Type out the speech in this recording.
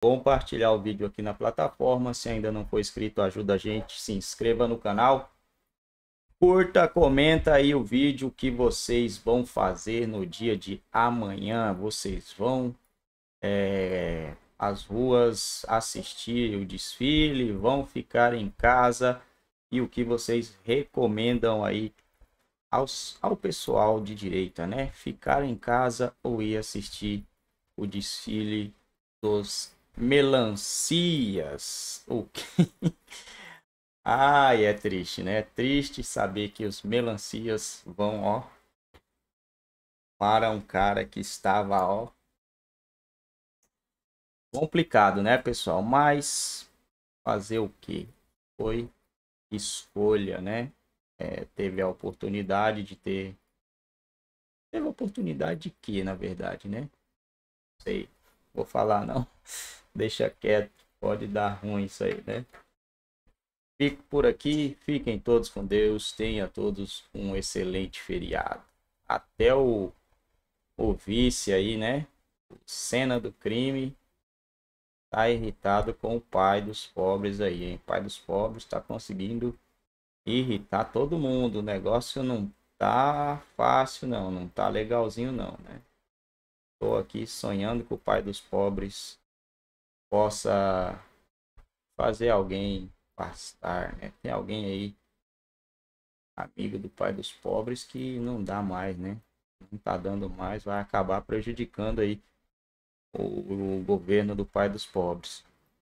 compartilhar o vídeo aqui na plataforma. Se ainda não for inscrito, ajuda a gente, se inscreva no canal. Curta, comenta aí o vídeo que vocês vão fazer no dia de amanhã. Vocês vão é, às ruas assistir o desfile, vão ficar em casa e o que vocês recomendam aí aos, ao pessoal de direita, né? Ficar em casa ou ir assistir o desfile dos melancias. O que? Ai, é triste, né? É triste saber que os melancias vão, ó, para um cara que estava, ó, complicado, né, pessoal? Mas fazer o que? Foi escolha, né? É, teve a oportunidade de ter. Teve a oportunidade de que, na verdade, né? Sei, vou falar não. Deixa quieto, pode dar ruim isso aí, né? Fico por aqui, fiquem todos com Deus, tenha todos um excelente feriado. Até o, o vice aí, né? Cena do crime tá irritado com o pai dos pobres aí, hein? O pai dos pobres tá conseguindo irritar todo mundo. O negócio não tá fácil não, não tá legalzinho não, né? Tô aqui sonhando com o pai dos pobres possa fazer alguém pastar, né? Tem alguém aí, amigo do pai dos pobres, que não dá mais, né? Não tá dando mais, vai acabar prejudicando aí o, o governo do pai dos pobres.